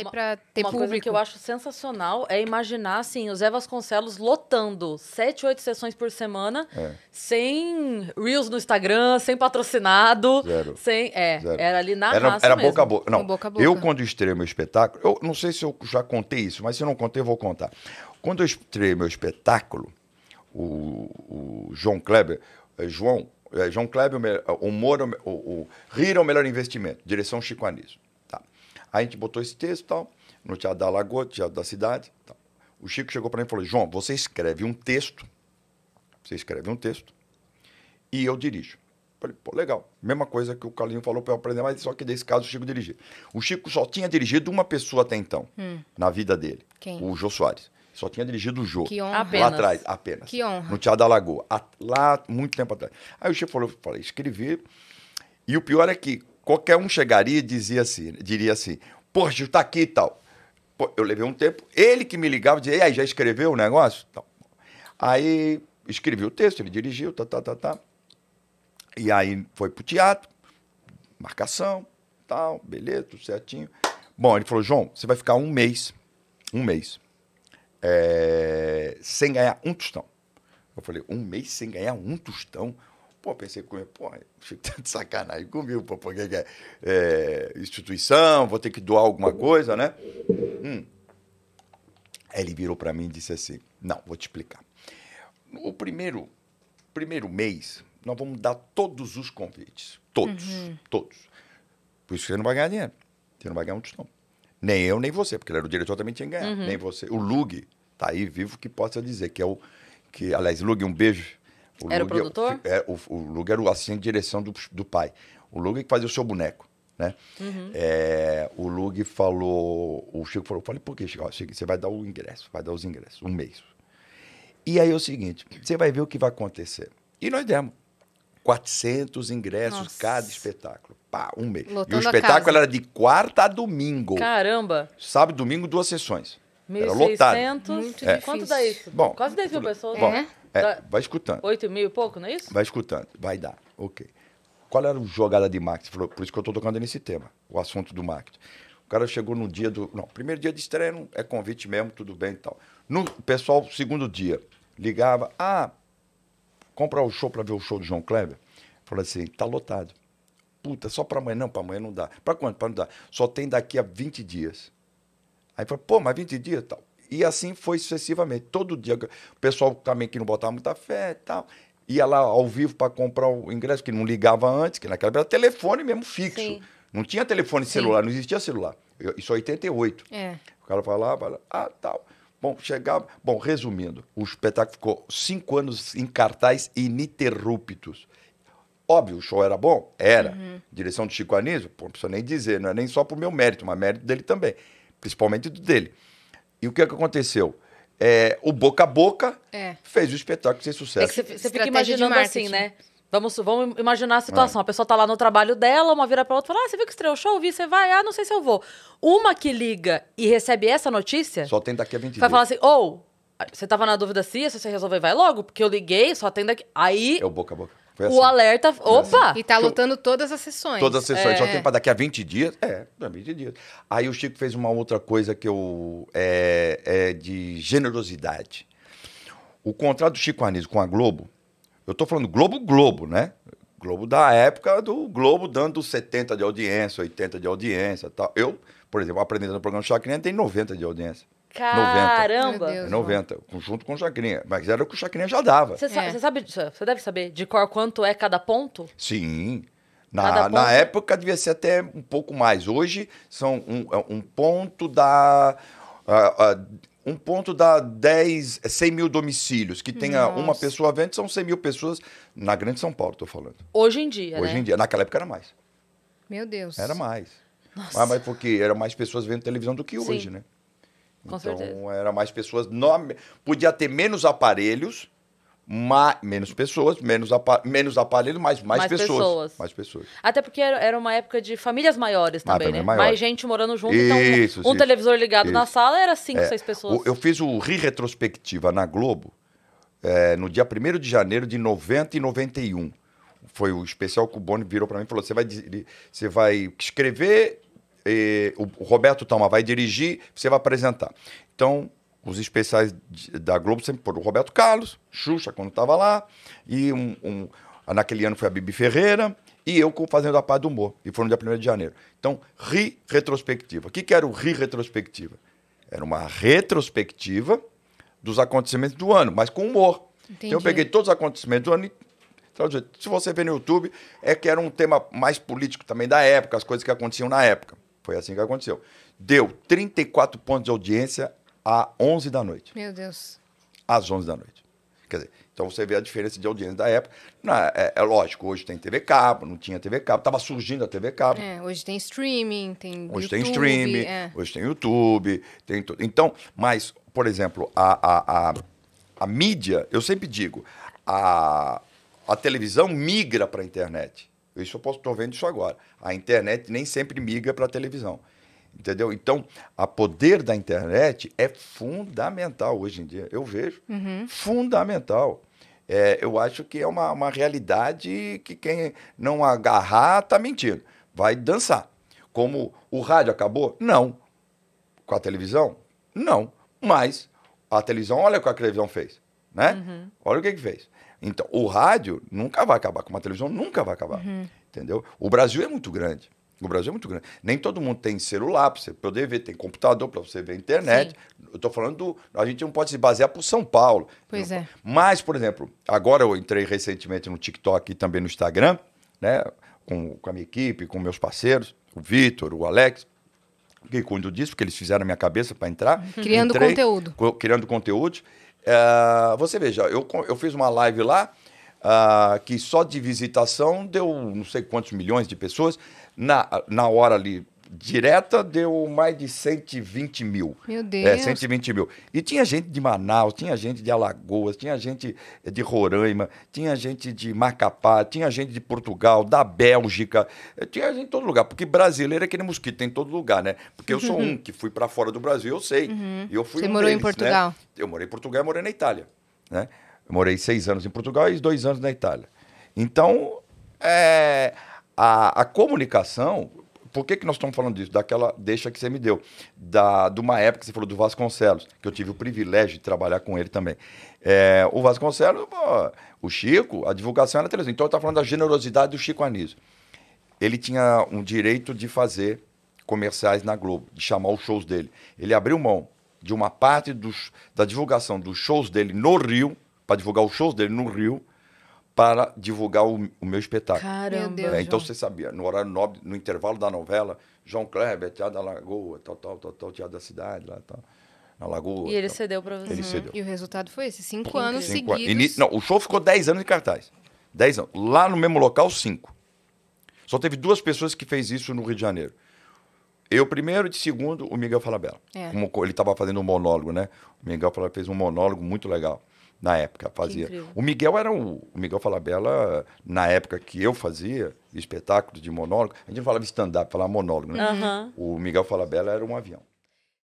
e pra ter uma público. Uma coisa que eu acho sensacional é imaginar, assim, o Zé Vasconcelos lotando sete, oito sessões por semana, é. sem Reels no Instagram, sem patrocinado. Zero. Sem, é, Zero. era ali na era, Era mesmo. boca a boca. Não, boca a boca. eu quando estreio meu espetáculo, eu não sei se eu já contei isso, mas se eu não contei, eu vou contar. Quando eu estreio meu espetáculo, o, o João Kleber, é, João, é, João Kleber, humor, é o, o, rir é o melhor investimento, direção Chico Anísio. Aí a gente botou esse texto e tal, no Teatro da Lagoa, Teatro da Cidade. Tal. O Chico chegou para mim e falou: João, você escreve um texto, você escreve um texto, e eu dirijo. Falei, pô, legal. Mesma coisa que o Carlinho falou para eu aprender, mas só que nesse caso o Chico dirigiu. O Chico só tinha dirigido uma pessoa até então, hum. na vida dele. Quem? O Jô Soares. Só tinha dirigido o Jô. Que honra. Lá atrás, apenas. Que honra. No Teatro da Lagoa. lá, muito tempo atrás. Aí o Chico falou, falei, escrevi. E o pior é que qualquer um chegaria e dizia assim, diria assim, poxa, está aqui e tal. Pô, eu levei um tempo, ele que me ligava, dizia, e aí, já escreveu o negócio? Tal. Aí escrevi o texto, ele dirigiu, tá, tá, tá, tá. E aí foi pro teatro, marcação, tal, beleza, tudo certinho. Bom, ele falou, João, você vai ficar um mês, um mês, é, sem ganhar um tostão. Eu falei, um mês sem ganhar um tostão? Pô, pensei comigo, pô, Chico de sacanagem comigo, pô, porque é, é instituição, vou ter que doar alguma coisa, né? Hum. Aí ele virou para mim e disse assim: Não, vou te explicar. O primeiro, primeiro mês, nós vamos dar todos os convites. Todos. Uhum. Todos. Por isso que você não vai ganhar dinheiro. Você não vai ganhar um tostão. Nem eu, nem você, porque ele era o diretor também tinha que ganhar. Uhum. Nem você. O Lug tá aí vivo que possa dizer, que é o. Que, aliás, Lug, um beijo. O era Lug, é o produtor? É, o, o Lug era o assistente de direção do, do pai. O Lug é que fazia o seu boneco. Né? Uhum. É, o Lug falou, o Chico falou, eu falei, por que, Chico? Chico? Você vai dar o ingresso, vai dar os ingressos, um mês. E aí é o seguinte, você vai ver o que vai acontecer. E nós demos 400 ingressos Nossa. cada espetáculo. Pá, um mês. Lotando e o espetáculo era de quarta a domingo. Caramba! Sábado domingo, duas sessões. 1.600. Era lotado. Muito é. Quanto dá isso? Bom, Quase 10 mil pessoas. Bom, é. É, vai escutando. 8 mil e pouco, não é isso? Vai escutando, vai dar. Ok. Qual era a jogada de marketing? Falou, por isso que eu estou tocando nesse tema, o assunto do marketing. O cara chegou no dia do. Não, primeiro dia de estreia é convite mesmo, tudo bem e tal. No pessoal, segundo dia, ligava: ah, compra o show para ver o show do João Kleber. Falou assim: tá lotado. Puta, só para amanhã? Não, para amanhã não dá. Para quando? Para não dar. Só tem daqui a 20 dias. Aí falou: pô, mas 20 dias tal. E assim foi sucessivamente. Todo dia, o pessoal também que não botava muita fé e tal, ia lá ao vivo para comprar o ingresso, que não ligava antes, que naquela época era telefone mesmo fixo. Sim. Não tinha telefone Sim. celular, não existia celular. isso é 88. É. O cara falava, ah, tal. Bom, chegava. Bom, resumindo, o espetáculo ficou cinco anos em cartaz ininterruptos. Óbvio, o show era bom? Era. Uhum. Direção de Chico Anísio? Pô, não precisa nem dizer, não é nem só por meu mérito, mas mérito dele também. Principalmente do dele. E o que, é que aconteceu? É, o boca a boca é. fez o espetáculo ser sucesso. É você é fica imaginando assim, né? Vamos, vamos imaginar a é. situação. É. A pessoa tá lá no trabalho dela, uma vira pra outra e fala: Ah, você viu que estreou o show? Vi, você vai, ah, não sei se eu vou. Uma que liga e recebe essa notícia. Só tem daqui a 20 Vai falar assim: ou, oh, você tava na dúvida se, se você resolver, vai logo, porque eu liguei, só tem daqui. Aí. É o boca a boca. Assim. O alerta. Assim. Opa! Assim. E tá lotando todas as sessões. Todas as sessões. É. Só tem para daqui a 20 dias. É, 20 dias. Aí o Chico fez uma outra coisa que eu. É, é de generosidade. O contrato do Chico Anísio com a Globo. Eu tô falando Globo Globo, né? Globo da época do Globo dando 70 de audiência, 80 de audiência tal. Eu, por exemplo, aprendendo no programa Chacrinha, tem 90 de audiência. Caramba! 90. Deus, 90, é junto com o Chacrinha. Mas era o que o Chacrinha já dava. Você é. sabe, você deve saber de cor quanto é cada ponto? Sim. Na, ponto... na época devia ser até um pouco mais. Hoje são um, é, um ponto da. Uh, uh, um ponto da 10, 100 é mil domicílios, que tenha Nossa. uma pessoa vendo, são 100 mil pessoas na Grande São Paulo, estou falando. Hoje em dia, Hoje né? em dia. Naquela época era mais. Meu Deus. Era mais. Nossa. Ah, mas porque eram mais pessoas vendo televisão do que Sim. hoje, né? Com então, certeza. era mais pessoas. Não, podia ter menos aparelhos, mais, menos pessoas, menos, apa, menos aparelho, mas mais, mais pessoas, pessoas, Mais pessoas. Até porque era, era uma época de famílias maiores ah, também, né? Maior. Mais gente morando junto. Isso, então, um, um televisor ligado isso. na sala era cinco, é, seis pessoas. eu fiz o Ri Retrospectiva na Globo é, no dia 1 de janeiro de 90 e 91. Foi o especial que o Boni virou para mim e falou: você vai, você vai escrever e, o Roberto Toma vai dirigir, você vai apresentar. Então, os especiais da Globo sempre foram o Roberto Carlos, Xuxa, quando estava lá, e um, um, naquele ano foi a Bibi Ferreira, e eu fazendo a parte do humor, e foi no dia 1 de janeiro. Então, ri retrospectiva. O que, que era o ri retrospectiva? Era uma retrospectiva dos acontecimentos do ano, mas com humor. Entendi. Então, eu peguei todos os acontecimentos do ano e se você vê no YouTube, é que era um tema mais político também da época, as coisas que aconteciam na época. Foi assim que aconteceu. Deu 34 pontos de audiência às 11 da noite. Meu Deus. Às 11 da noite. Quer dizer, então você vê a diferença de audiência da época. Na, é, é, lógico, hoje tem TV cabo, não tinha TV cabo, estava surgindo a TV cabo. É, hoje tem streaming, tem Hoje YouTube, tem streaming, é. hoje tem YouTube, tem tudo. Então, mas, por exemplo, a, a, a, a mídia, eu sempre digo, a, a televisão migra para a internet. Isso eu posso estou vendo isso agora. A internet nem sempre migra para a televisão. Entendeu? Então, a poder da internet é fundamental hoje em dia. Eu vejo. Uhum. Fundamental. É, eu acho que é uma, uma realidade que quem não agarrar está mentindo. Vai dançar. Como o rádio acabou? Não. Com a televisão? Não. Mas a televisão, olha o que a televisão fez. Né? Uhum. Olha o que, que fez. Então, o rádio nunca vai acabar, como a televisão nunca vai acabar. Uhum. Entendeu? O Brasil é muito grande. O Brasil é muito grande. Nem todo mundo tem celular para você poder ver, tem computador para você ver internet. Sim. Eu estou falando do. A gente não pode se basear por São Paulo. Pois não, é. Mas, por exemplo, agora eu entrei recentemente no TikTok e também no Instagram, né? Com, com a minha equipe, com meus parceiros, o Vitor, o Alex. Fiquei cuido disso, porque eles fizeram a minha cabeça para entrar. Uhum. Criando entrei, conteúdo. Co criando conteúdos. Ah, você veja, eu, eu fiz uma live lá uh, que só de visitação deu não sei quantos milhões de pessoas. Na, na hora ali direta deu mais de 120 mil. Meu é, Deus. É, 120 mil. E tinha gente de Manaus, tinha gente de Alagoas, tinha gente de Roraima, tinha gente de Macapá, tinha gente de Portugal, da Bélgica, eh, tinha gente em todo lugar. Porque brasileiro é aquele mosquito, tem em todo lugar, né? Porque eu sou uhum. um que fui para fora do Brasil, eu sei. Uhum. Eu fui Você um morou deles, em né? Portugal? Né? Eu morei em Portugal e morei na Itália. Né? Eu morei seis anos em Portugal e dois anos na Itália. Então, é, a, a comunicação por que, que nós estamos falando disso? Daquela deixa que você me deu. Da, de uma época que você falou do Vasconcelos, que eu tive o privilégio de trabalhar com ele também. É, o Vasconcelos, o Chico, a divulgação era televisão. Então eu estava falando da generosidade do Chico Anísio. Ele tinha um direito de fazer comerciais na Globo, de chamar os shows dele. Ele abriu mão de uma parte dos, da divulgação dos shows dele no Rio, para divulgar os shows dele no Rio, para divulgar o, o meu espetáculo. Caramba. É, então você sabia, no horário nobre, no intervalo da novela, João Kleber, Teatro da Lagoa, tal, tal, tal, tal Teatro da Cidade, lá, tal. Na Lagoa. E ele tal. cedeu para você. Ele uhum. cedeu. E o resultado foi esse: cinco Incrível. anos cinco seguidos. An... Não, o show ficou dez anos de cartaz. Dez anos. Lá no mesmo local, cinco. Só teve duas pessoas que fez isso no Rio de Janeiro. Eu primeiro, de segundo, o Miguel Falabella. É. Como ele estava fazendo um monólogo, né? O Miguel Falabella fez um monólogo muito legal na época fazia. O Miguel era o, o Miguel Falabella, na época que eu fazia espetáculo de monólogo, a gente não falava stand-up, falava monólogo, né? Uhum. O Miguel Falabella era um avião.